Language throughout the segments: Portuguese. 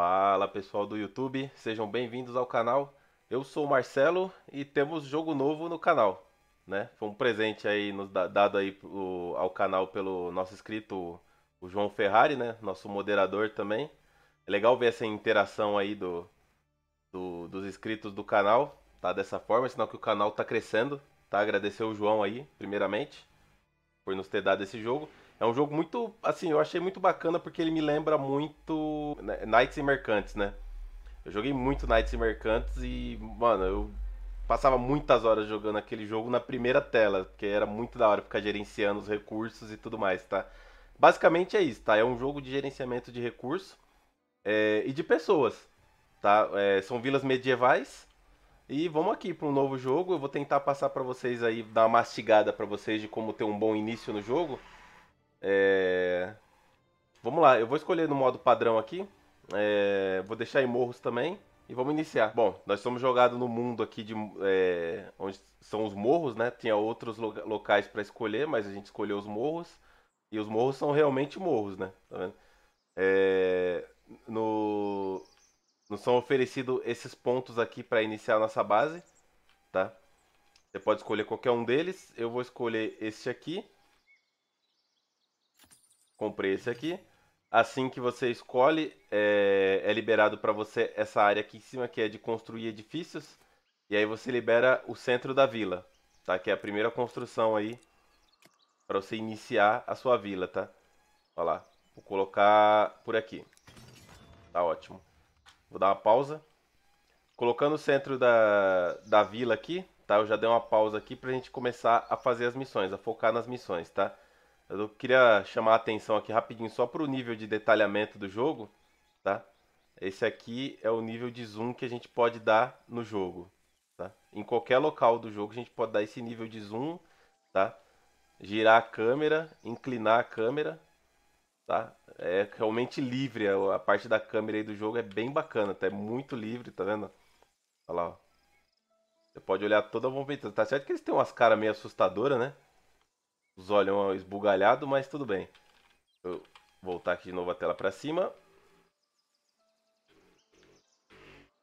Fala pessoal do YouTube, sejam bem-vindos ao canal. Eu sou o Marcelo e temos jogo novo no canal, né? Foi um presente aí nos dado aí ao canal pelo nosso inscrito o João Ferrari, né? Nosso moderador também. É legal ver essa interação aí do, do dos inscritos do canal, tá? Dessa forma, sinal que o canal tá crescendo, tá? Agradecer o João aí, primeiramente, por nos ter dado esse jogo. É um jogo muito, assim, eu achei muito bacana porque ele me lembra muito né, Knights e Mercantes, né? Eu joguei muito Knights e Mercantes e, mano, eu passava muitas horas jogando aquele jogo na primeira tela, porque era muito da hora ficar gerenciando os recursos e tudo mais, tá? Basicamente é isso, tá? É um jogo de gerenciamento de recursos é, e de pessoas, tá? É, são vilas medievais e vamos aqui para um novo jogo. Eu vou tentar passar para vocês aí, dar uma mastigada para vocês de como ter um bom início no jogo. É... Vamos lá, eu vou escolher no modo padrão aqui. É... Vou deixar em morros também. E vamos iniciar. Bom, nós estamos jogados no mundo aqui de é... onde são os morros, né? Tinha outros locais para escolher, mas a gente escolheu os morros. E os morros são realmente morros, né? Tá vendo? É... No... Nos são oferecidos esses pontos aqui para iniciar a nossa base, tá? Você pode escolher qualquer um deles. Eu vou escolher este aqui comprei esse aqui. Assim que você escolhe, é, é liberado para você essa área aqui em cima que é de construir edifícios. E aí você libera o centro da vila, tá? Que é a primeira construção aí para você iniciar a sua vila, tá? Olha lá, vou colocar por aqui. Tá ótimo. Vou dar uma pausa. Colocando o centro da, da vila aqui, tá? Eu já dei uma pausa aqui pra gente começar a fazer as missões, a focar nas missões, tá? Tá? Eu queria chamar a atenção aqui rapidinho só para o nível de detalhamento do jogo, tá? Esse aqui é o nível de zoom que a gente pode dar no jogo, tá? Em qualquer local do jogo a gente pode dar esse nível de zoom, tá? Girar a câmera, inclinar a câmera, tá? É realmente livre, a parte da câmera aí do jogo é bem bacana, tá? É muito livre, tá vendo? Olha lá, ó. Você pode olhar toda a movimentação. Tá certo que eles têm umas caras meio assustadoras, né? os olhos esbugalhados, mas tudo bem. Eu voltar aqui de novo a tela para cima.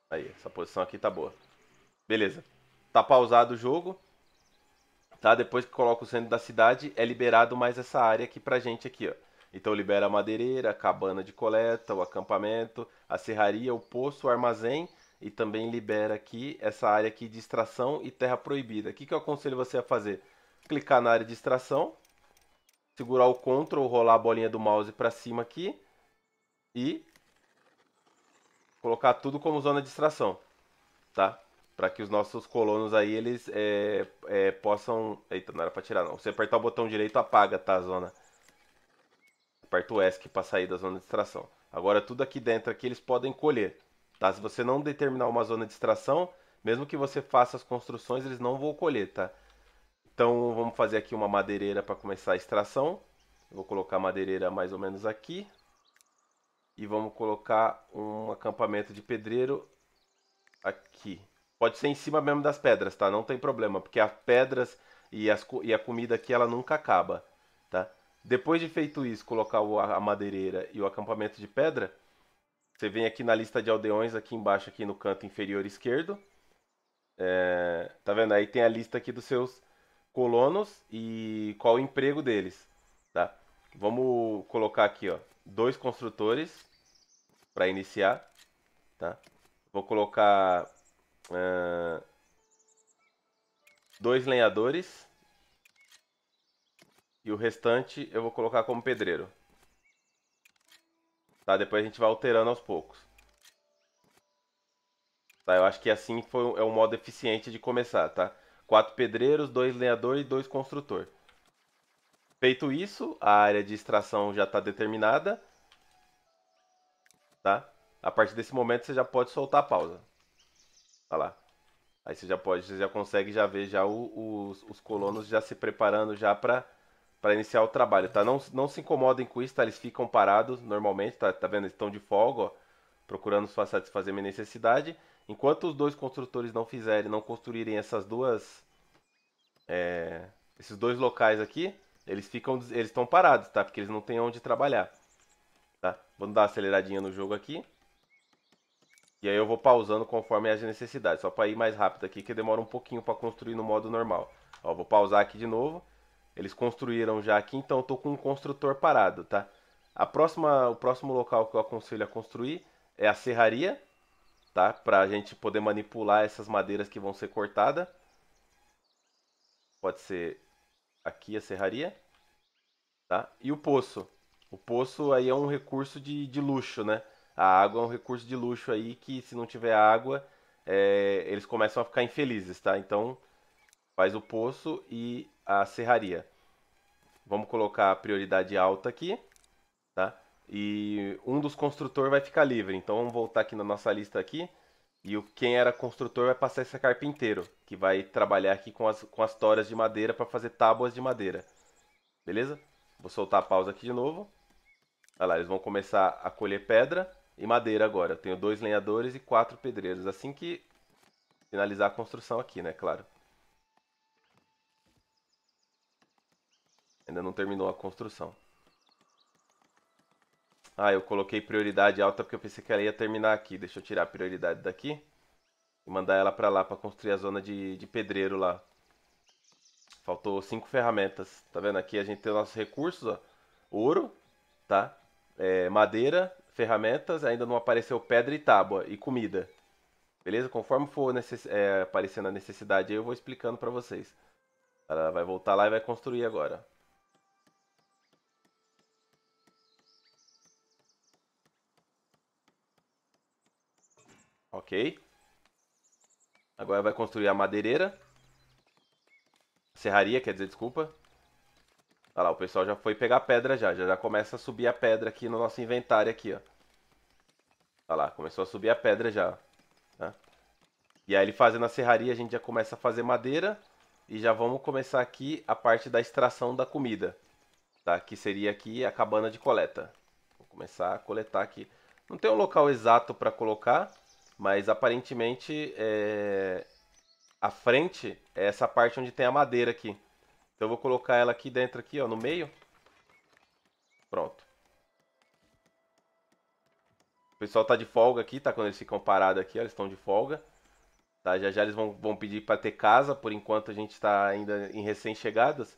Aí, essa posição aqui tá boa. Beleza. Tá pausado o jogo. Tá? Depois que coloca o centro da cidade, é liberado mais essa área aqui pra gente aqui, ó. Então libera a madeireira, a cabana de coleta, o acampamento, a serraria, o poço, o armazém e também libera aqui essa área aqui de extração e terra proibida. O que, que eu aconselho você a fazer? clicar na área de extração, segurar o Ctrl, rolar a bolinha do mouse para cima aqui e colocar tudo como zona de extração, tá? Para que os nossos colonos aí, eles é, é, possam... Eita, não era para tirar não. Você apertar o botão direito, apaga, tá, a zona. Aperta o ESC para sair da zona de extração. Agora, tudo aqui dentro aqui, eles podem colher, tá? Se você não determinar uma zona de extração, mesmo que você faça as construções, eles não vão colher, Tá? Então vamos fazer aqui uma madeireira para começar a extração. vou colocar a madeireira mais ou menos aqui. E vamos colocar um acampamento de pedreiro aqui. Pode ser em cima mesmo das pedras, tá? Não tem problema, porque as pedras e, as, e a comida aqui ela nunca acaba, tá? Depois de feito isso, colocar a madeireira e o acampamento de pedra, você vem aqui na lista de aldeões aqui embaixo, aqui no canto inferior esquerdo. É, tá vendo? Aí tem a lista aqui dos seus colonos e qual o emprego deles, tá? Vamos colocar aqui, ó, dois construtores para iniciar, tá? Vou colocar uh, dois lenhadores e o restante eu vou colocar como pedreiro. Tá? Depois a gente vai alterando aos poucos. Tá? Eu acho que assim foi, é um modo eficiente de começar, tá? quatro pedreiros, dois lenhadores e dois construtor. Feito isso, a área de extração já está determinada. Tá? A partir desse momento você já pode soltar a pausa. Tá lá. Aí você já pode, você já consegue já ver já o, os, os, colonos já se preparando já para para iniciar o trabalho, tá? Não, não se incomodem com isso, tá? Eles ficam parados normalmente, tá, tá vendo? Eles estão de folga, ó, procurando só satisfazer minha necessidade. Enquanto os dois construtores não fizerem, não construírem essas duas. É, esses dois locais aqui, eles ficam. Eles estão parados, tá? Porque eles não têm onde trabalhar. Tá? Vamos dar uma aceleradinha no jogo aqui. E aí eu vou pausando conforme as necessidades. Só para ir mais rápido aqui, que demora um pouquinho para construir no modo normal. Ó, vou pausar aqui de novo. Eles construíram já aqui, então eu tô com um construtor parado, tá? A próxima, o próximo local que eu aconselho a construir é a serraria tá? Para a gente poder manipular essas madeiras que vão ser cortadas. Pode ser aqui a serraria, tá? E o poço. O poço aí é um recurso de, de luxo, né? A água é um recurso de luxo aí que se não tiver água, é, eles começam a ficar infelizes, tá? Então faz o poço e a serraria. Vamos colocar a prioridade alta aqui. E um dos construtores vai ficar livre. Então vamos voltar aqui na nossa lista aqui. E o, quem era construtor vai passar esse carpinteiro, que vai trabalhar aqui com as, com as toras de madeira para fazer tábuas de madeira. Beleza? Vou soltar a pausa aqui de novo. Olha lá, eles vão começar a colher pedra e madeira agora. Eu tenho dois lenhadores e quatro pedreiros. Assim que finalizar a construção aqui, né? Claro. Ainda não terminou a construção. Ah, eu coloquei prioridade alta porque eu pensei que ela ia terminar aqui. Deixa eu tirar a prioridade daqui e mandar ela para lá para construir a zona de, de pedreiro lá. Faltou cinco ferramentas. Tá vendo? Aqui a gente tem nossos recursos, ó. Ouro, tá? É, madeira, ferramentas, ainda não apareceu pedra e tábua e comida. Beleza? Conforme for é, aparecendo a necessidade, eu vou explicando para vocês. Ela vai voltar lá e vai construir agora. Ok. Agora vai construir a madeireira. Serraria, quer dizer, desculpa. Olha lá, o pessoal já foi pegar pedra já. Já, já começa a subir a pedra aqui no nosso inventário aqui, ó. Olha lá, começou a subir a pedra já. Tá? E aí ele fazendo a serraria, a gente já começa a fazer madeira. E já vamos começar aqui a parte da extração da comida. Tá? Que seria aqui a cabana de coleta. Vou começar a coletar aqui. Não tem um local exato para colocar. Mas aparentemente é... a frente é essa parte onde tem a madeira aqui. Então eu vou colocar ela aqui dentro, aqui, ó, no meio. Pronto. O pessoal tá de folga aqui, tá? Quando eles ficam parados aqui, ó, eles estão de folga. Tá? Já já eles vão, vão pedir para ter casa, por enquanto a gente está ainda em recém-chegadas.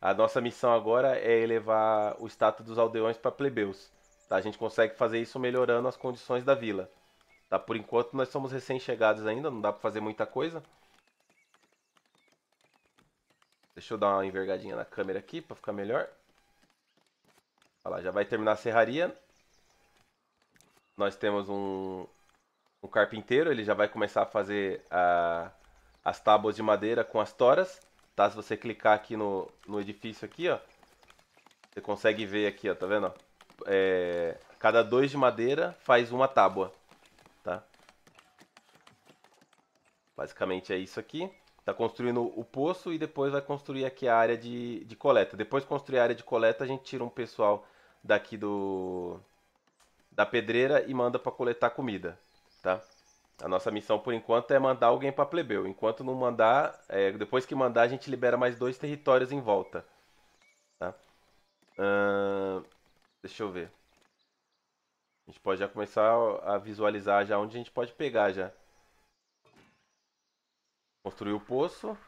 A nossa missão agora é elevar o status dos aldeões para plebeus. Tá? A gente consegue fazer isso melhorando as condições da vila. Tá, por enquanto nós somos recém-chegados ainda, não dá pra fazer muita coisa. Deixa eu dar uma envergadinha na câmera aqui pra ficar melhor. Olha lá, já vai terminar a serraria. Nós temos um, um carpinteiro, ele já vai começar a fazer a, as tábuas de madeira com as toras. Tá? Se você clicar aqui no, no edifício aqui, ó, você consegue ver aqui, ó, tá vendo? É, cada dois de madeira faz uma tábua. Basicamente é isso aqui. Está construindo o poço e depois vai construir aqui a área de, de coleta. Depois de construir a área de coleta, a gente tira um pessoal daqui do da pedreira e manda para coletar comida, tá? A nossa missão por enquanto é mandar alguém para plebeu. Enquanto não mandar, é, depois que mandar a gente libera mais dois territórios em volta, tá? deixa eu ver. A gente pode já começar a visualizar já onde a gente pode pegar já. Construiu o poço.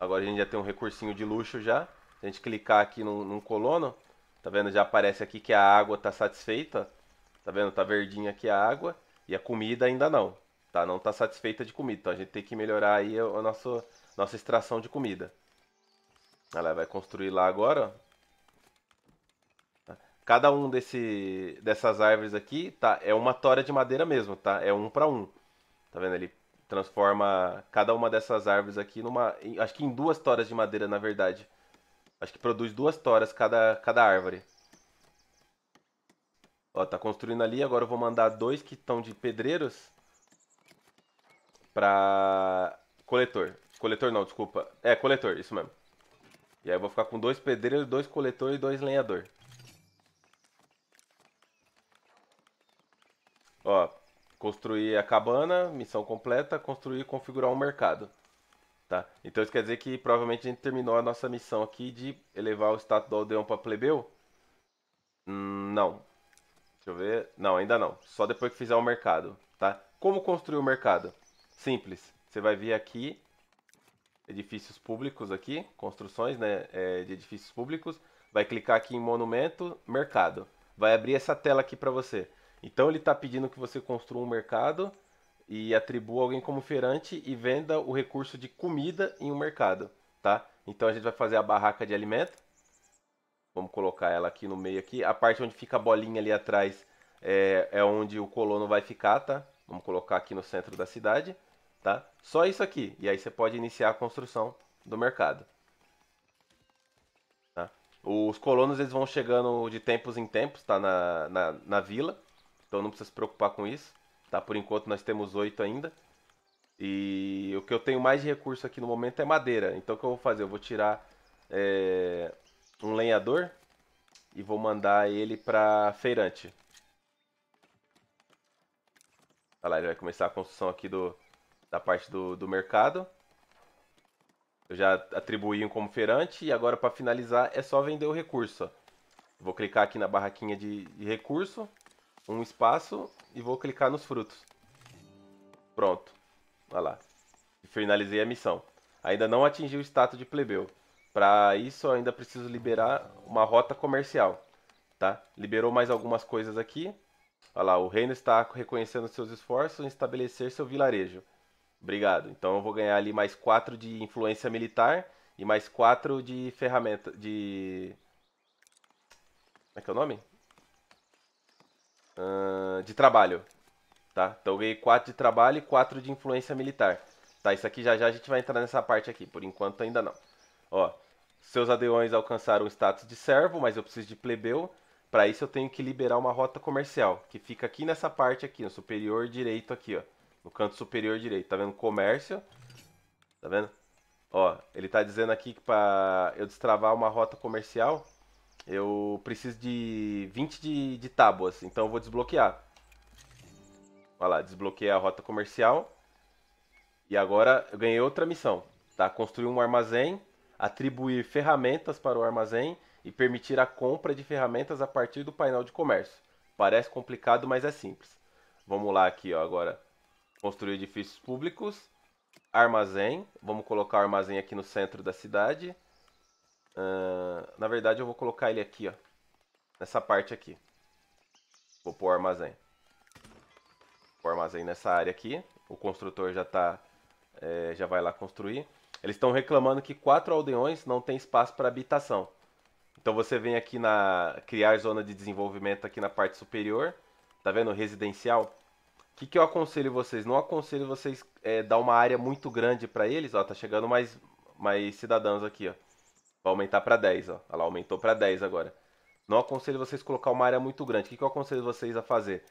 Agora a gente já tem um recursinho de luxo já. Se a gente clicar aqui num, num colono, tá vendo? Já aparece aqui que a água tá satisfeita. Tá vendo? Tá verdinha aqui a água. E a comida ainda não. Tá? Não tá satisfeita de comida. Então a gente tem que melhorar aí a, a nossa, nossa extração de comida. Ela vai construir lá agora, Cada um desse, dessas árvores aqui, tá? É uma tora de madeira mesmo, tá? É um para um. Tá vendo? Ele transforma cada uma dessas árvores aqui numa. Acho que em duas toras de madeira, na verdade. Acho que produz duas toras cada, cada árvore. Ó, tá construindo ali. Agora eu vou mandar dois que estão de pedreiros pra coletor. Coletor não, desculpa. É, coletor, isso mesmo. E aí eu vou ficar com dois pedreiros, dois coletor e dois lenhador. Ó, construir a cabana, missão completa, construir e configurar um mercado. Tá? Então isso quer dizer que provavelmente a gente terminou a nossa missão aqui de elevar o status do aldeão para plebeu? não. Deixa eu ver. Não, ainda não. Só depois que fizer o mercado. Tá? Como construir o mercado? Simples. Você vai vir aqui, edifícios públicos aqui, construções né, é, de edifícios públicos. Vai clicar aqui em monumento, mercado. Vai abrir essa tela aqui para você. Então ele está pedindo que você construa um mercado e atribua alguém como feirante e venda o recurso de comida em um mercado, tá? Então a gente vai fazer a barraca de alimento. Vamos colocar ela aqui no meio aqui. A parte onde fica a bolinha ali atrás é, é onde o colono vai ficar, tá? Vamos colocar aqui no centro da cidade, tá? Só isso aqui. E aí você pode iniciar a construção do mercado. Tá? Os colonos eles vão chegando de tempos em tempos, tá? Na, na, na vila. Então não precisa se preocupar com isso. Tá? Por enquanto nós temos oito ainda. E o que eu tenho mais de recurso aqui no momento é madeira. Então o que eu vou fazer? Eu vou tirar é, um lenhador e vou mandar ele pra feirante. Olha lá, ele vai começar a construção aqui do, da parte do, do mercado. Eu já atribuí um como feirante e agora para finalizar é só vender o recurso. Vou clicar aqui na barraquinha de, de recurso um espaço e vou clicar nos frutos. Pronto. Olha lá. Finalizei a missão. Ainda não atingi o status de plebeu. Para isso, ainda preciso liberar uma rota comercial. Tá? Liberou mais algumas coisas aqui. Olha lá, o reino está reconhecendo seus esforços em estabelecer seu vilarejo. Obrigado. Então eu vou ganhar ali mais 4 de influência militar e mais 4 de ferramenta. De. Como é que é o nome? uh, de trabalho, tá? Então eu ganhei 4 de trabalho e 4 de influência militar, tá? Isso aqui já já a gente vai entrar nessa parte aqui, por enquanto ainda não. Ó, seus adeões alcançaram o status de servo, mas eu preciso de plebeu. Para isso eu tenho que liberar uma rota comercial, que fica aqui nessa parte aqui, no superior direito aqui, ó. No canto superior direito, tá vendo? Comércio, tá vendo? Ó, ele tá dizendo aqui que para eu destravar uma rota comercial, eu preciso de 20 de, de tábuas, então eu vou desbloquear. Olha lá, desbloqueei a rota comercial. E agora eu ganhei outra missão, tá? Construir um armazém, atribuir ferramentas para o armazém e permitir a compra de ferramentas a partir do painel de comércio. Parece complicado, mas é simples. Vamos lá aqui, ó, agora. Construir edifícios públicos, armazém. Vamos colocar o armazém aqui no centro da cidade. Uh, na verdade, eu vou colocar ele aqui, ó. Nessa parte aqui. Vou pôr o armazém. Vou armazém nessa área aqui. O construtor já tá... É, já vai lá construir. Eles estão reclamando que quatro aldeões não tem espaço para habitação. Então você vem aqui na... Criar zona de desenvolvimento aqui na parte superior. Tá vendo? Residencial. O que, que, eu aconselho vocês? Não aconselho vocês é, dar uma área muito grande para eles. Ó, tá chegando mais, mais cidadãos aqui, ó. Vai aumentar para 10, ó. Ela aumentou para 10 agora. Não aconselho vocês colocar uma área muito grande. O que, que eu aconselho vocês a fazer?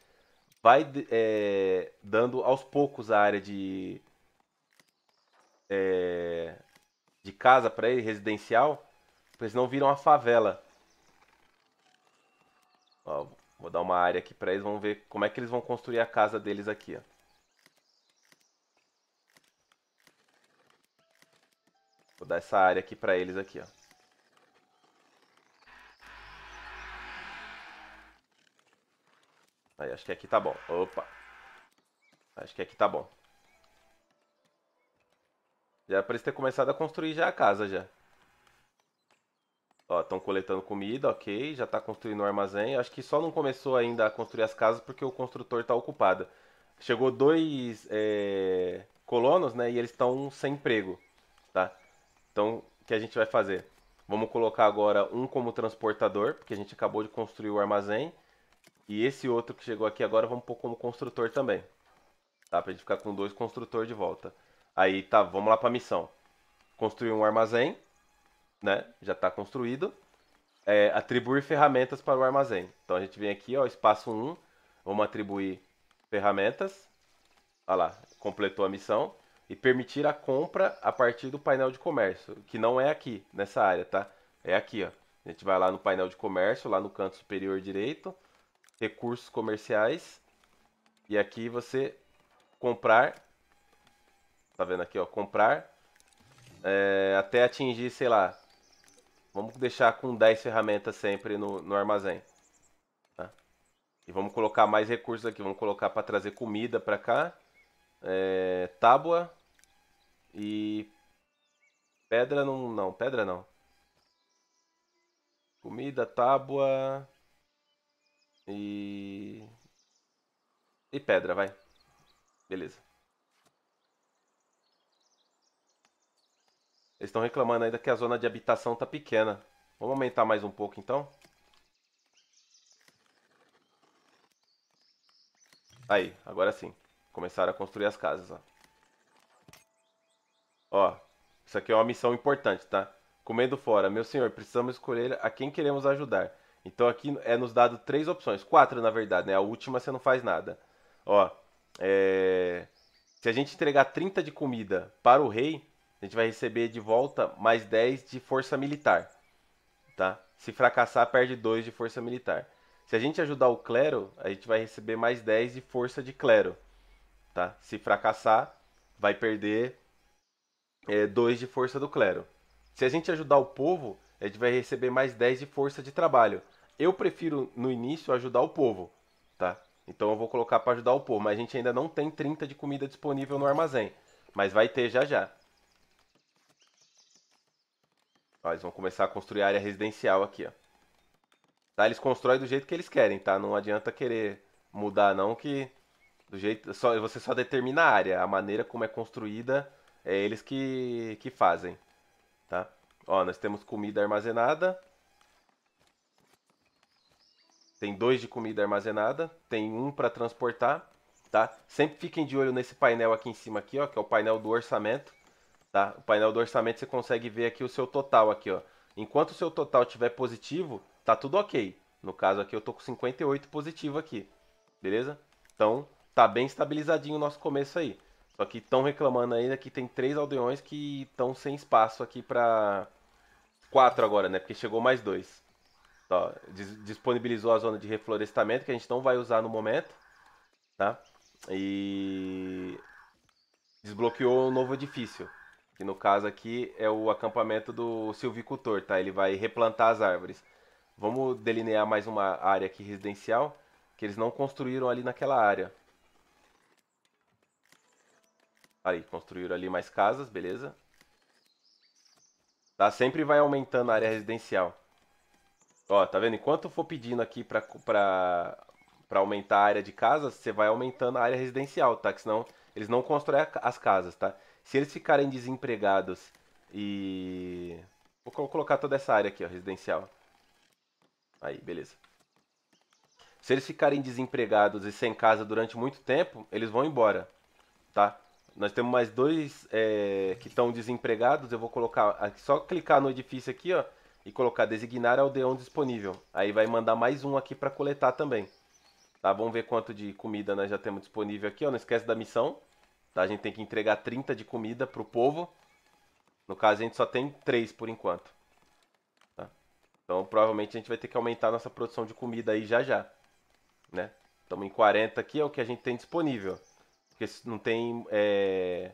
Vai é, dando aos poucos a área de, é, de casa para ele, residencial, porque senão viram uma favela. Ó, vou dar uma área aqui para eles, vamos ver como é que eles vão construir a casa deles aqui, ó. Vou dar essa área aqui para eles aqui, ó. Aí, acho que aqui tá bom. Opa. Acho que aqui tá bom. Já era é pra eles terem começado a construir já a casa, já. Ó, estão coletando comida, ok. Já tá construindo o um armazém. Acho que só não começou ainda a construir as casas porque o construtor tá ocupado. Chegou dois é, colonos, né? E eles estão sem emprego, tá? Então, o que a gente vai fazer? Vamos colocar agora um como transportador, porque a gente acabou de construir o armazém. E esse outro que chegou aqui agora, vamos pôr como construtor também. Tá? Pra gente ficar com dois construtor de volta. Aí tá, vamos lá pra missão. Construir um armazém, né? Já tá construído. É, atribuir ferramentas para o armazém. Então a gente vem aqui, ó, espaço 1. Vamos atribuir ferramentas. Olha lá, completou a missão. E permitir a compra a partir do painel de comércio, que não é aqui, nessa área, tá? É aqui, ó. A gente vai lá no painel de comércio, lá no canto superior direito recursos comerciais. E aqui você comprar, tá vendo aqui, ó, comprar, é, até atingir, sei lá, vamos deixar com 10 ferramentas sempre no, no armazém. Tá? E vamos colocar mais recursos aqui, vamos colocar para trazer comida para cá, é, tábua e pedra não, não, pedra não. Comida, tábua, e. E pedra, vai. Beleza. Eles estão reclamando ainda que a zona de habitação tá pequena. Vamos aumentar mais um pouco então? Aí, agora sim. Começaram a construir as casas, ó. Ó, isso aqui é uma missão importante, tá? Comendo fora. Meu senhor, precisamos escolher a quem queremos ajudar. Então aqui é nos dado três opções, quatro na verdade, né? A última você não faz nada. Ó, é... se a gente entregar 30 de comida para o rei, a gente vai receber de volta mais 10 de força militar, tá? Se fracassar, perde 2 de força militar. Se a gente ajudar o clero, a gente vai receber mais 10 de força de clero, tá? Se fracassar, vai perder é, 2 de força do clero. Se a gente ajudar o povo, a gente vai receber mais 10 de força de trabalho. Eu prefiro, no início, ajudar o povo, tá? Então eu vou colocar para ajudar o povo, mas a gente ainda não tem 30 de comida disponível no armazém. Mas vai ter já já. Ó, eles vão começar a construir a área residencial aqui, ó. Tá, eles constroem do jeito que eles querem, tá? Não adianta querer mudar não que do jeito só você só determina a área, a maneira como é construída é eles que que fazem, tá? Ó, nós temos comida armazenada. Tem dois de comida armazenada, tem um para transportar, tá? Sempre fiquem de olho nesse painel aqui em cima aqui, ó, que é o painel do orçamento, tá? O painel do orçamento você consegue ver aqui o seu total aqui, ó. Enquanto o seu total tiver positivo, tá tudo ok. No caso aqui eu tô com 58 positivo aqui, beleza? Então tá bem estabilizadinho o nosso começo aí. Só que estão reclamando ainda que tem três aldeões que estão sem espaço aqui para quatro agora, né? Porque chegou mais dois. Ó, disponibilizou a zona de reflorestamento, que a gente não vai usar no momento, tá? E desbloqueou um novo edifício, que no caso aqui é o acampamento do silvicultor, tá? Ele vai replantar as árvores. Vamos delinear mais uma área aqui residencial, que eles não construíram ali naquela área. Aí, construíram ali mais casas, beleza. Tá, sempre vai aumentando a área residencial. Ó, tá vendo? Enquanto eu for pedindo aqui pra, pra, pra aumentar a área de casa, você vai aumentando a área residencial, tá? Que senão eles não constroem as casas, tá? Se eles ficarem desempregados e... Vou colocar toda essa área aqui, ó, residencial. Aí, beleza. Se eles ficarem desempregados e sem casa durante muito tempo, eles vão embora, tá? Nós temos mais dois é, que estão desempregados. Eu vou colocar, só clicar no edifício aqui, ó e colocar designar aldeão é disponível. Aí vai mandar mais um aqui para coletar também. Tá, vamos ver quanto de comida nós já temos disponível aqui. Ó, não esquece da missão. Tá? A gente tem que entregar 30 de comida pro povo. No caso, a gente só tem 3 por enquanto. Tá? Então, provavelmente, a gente vai ter que aumentar nossa produção de comida aí já já. Né? Estamos em 40 aqui, é o que a gente tem disponível. Porque não tem é,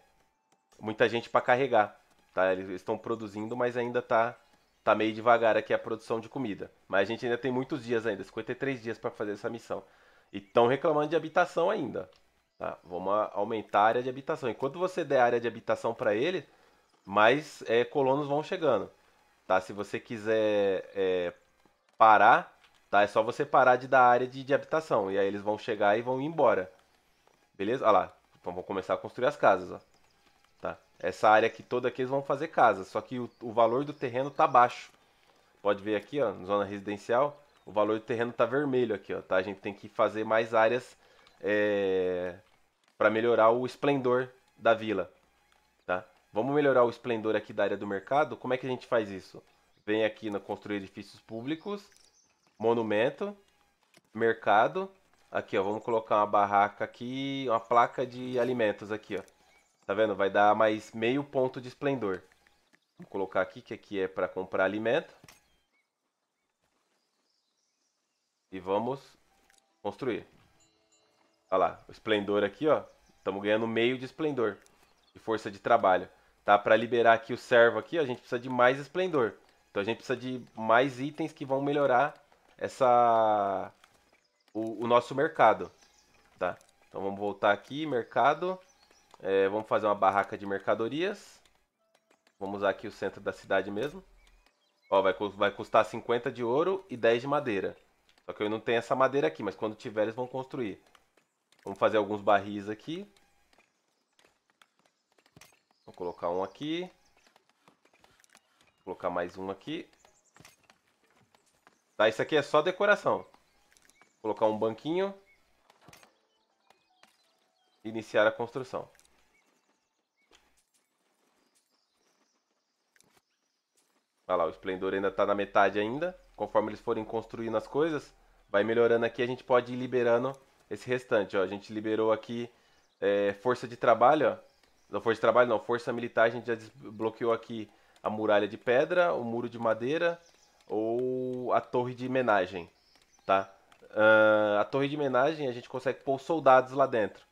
muita gente para carregar. Tá? Eles estão produzindo, mas ainda tá tá meio devagar aqui a produção de comida. Mas a gente ainda tem muitos dias ainda, 53 dias para fazer essa missão. E estão reclamando de habitação ainda. Tá? Vamos aumentar a área de habitação. Enquanto você der área de habitação para ele, mais é, colonos vão chegando. Tá? Se você quiser é, parar, tá? é só você parar de dar área de, de habitação. E aí eles vão chegar e vão ir embora. Beleza? Olha lá. Então vão começar a construir as casas. Ó essa área aqui toda aqui eles vão fazer casa, só que o, o valor do terreno tá baixo. Pode ver aqui, ó, zona residencial, o valor do terreno tá vermelho aqui, ó, tá? A gente tem que fazer mais áreas é, para melhorar o esplendor da vila, tá? Vamos melhorar o esplendor aqui da área do mercado. Como é que a gente faz isso? Vem aqui no construir edifícios públicos, monumento, mercado. Aqui, ó, vamos colocar uma barraca aqui, uma placa de alimentos aqui, ó. Tá vendo? Vai dar mais meio ponto de esplendor. Vou colocar aqui, que aqui é para comprar alimento. E vamos construir. Olha lá, o esplendor aqui, ó. Estamos ganhando meio de esplendor. e força de trabalho. Tá? Para liberar aqui o servo aqui, a gente precisa de mais esplendor. Então a gente precisa de mais itens que vão melhorar essa o, o nosso mercado. Tá? Então vamos voltar aqui, mercado. É, vamos fazer uma barraca de mercadorias. Vamos usar aqui o centro da cidade mesmo. Ó, vai, vai custar 50 de ouro e 10 de madeira. Só que eu não tenho essa madeira aqui, mas quando tiver eles vão construir. Vamos fazer alguns barris aqui. Vou colocar um aqui. Vou colocar mais um aqui. Tá, isso aqui é só decoração. Vou colocar um banquinho. Iniciar a construção. Olha tá lá, o esplendor ainda está na metade ainda. Conforme eles forem construindo as coisas, vai melhorando aqui. A gente pode ir liberando esse restante. Ó. A gente liberou aqui é, força de trabalho. Ó. Não, força de trabalho não, força militar. A gente já desbloqueou aqui a muralha de pedra, o muro de madeira ou a torre de homenagem. Tá? Uh, a torre de homenagem a gente consegue pôr soldados lá dentro.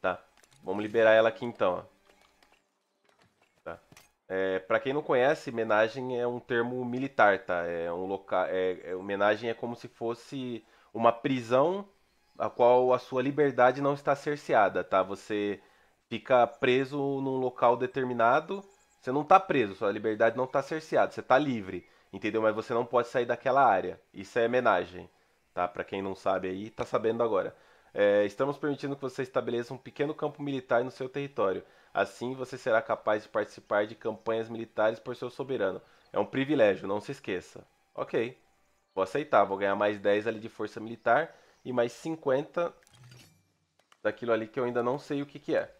Tá? Vamos liberar ela aqui então. Ó. É, para quem não conhece, homenagem é um termo militar, tá? É um local, é, é, homenagem é, como se fosse uma prisão a qual a sua liberdade não está cerceada, tá? Você fica preso num local determinado, você não está preso, sua liberdade não está cerceada, você está livre, entendeu? Mas você não pode sair daquela área. Isso é homenagem, tá? Para quem não sabe aí, tá sabendo agora. É, estamos permitindo que você estabeleça um pequeno campo militar no seu território. Assim você será capaz de participar de campanhas militares por seu soberano. É um privilégio, não se esqueça. Ok. Vou aceitar, vou ganhar mais 10 ali de força militar e mais 50 daquilo ali que eu ainda não sei o que, que é.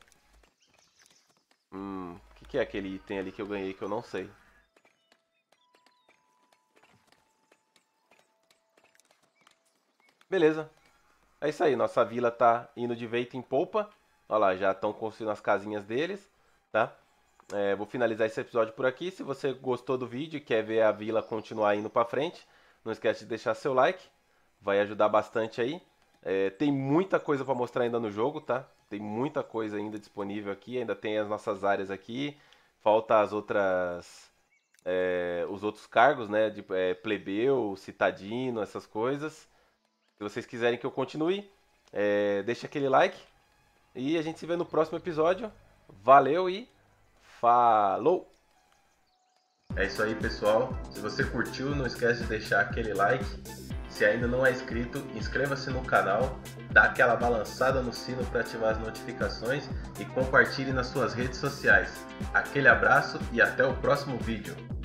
Hum, o que, que é aquele item ali que eu ganhei que eu não sei? Beleza. É isso aí, nossa vila tá indo de veito em polpa. Olha lá, já estão construindo as casinhas deles, tá? É, vou finalizar esse episódio por aqui. Se você gostou do vídeo e quer ver a vila continuar indo para frente, não esquece de deixar seu like, vai ajudar bastante aí. É, tem muita coisa para mostrar ainda no jogo, tá? Tem muita coisa ainda disponível aqui, ainda tem as nossas áreas aqui, falta as outras, é, os outros cargos, né? De é, plebeu, citadino, essas coisas. Se vocês quiserem que eu continue, é, deixa aquele like. E a gente se vê no próximo episódio. Valeu e falou! É isso aí, pessoal. Se você curtiu, não esquece de deixar aquele like. Se ainda não é inscrito, inscreva-se no canal, dá aquela balançada no sino para ativar as notificações e compartilhe nas suas redes sociais. Aquele abraço e até o próximo vídeo.